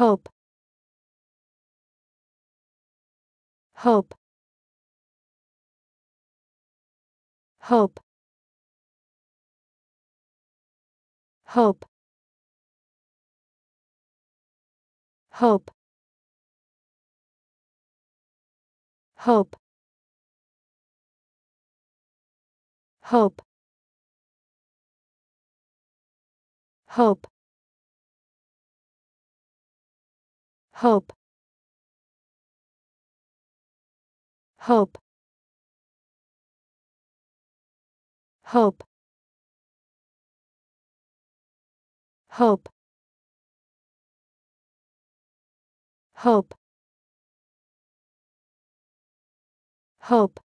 hope hope hope hope hope hope hope hope hope hope hope hope hope hope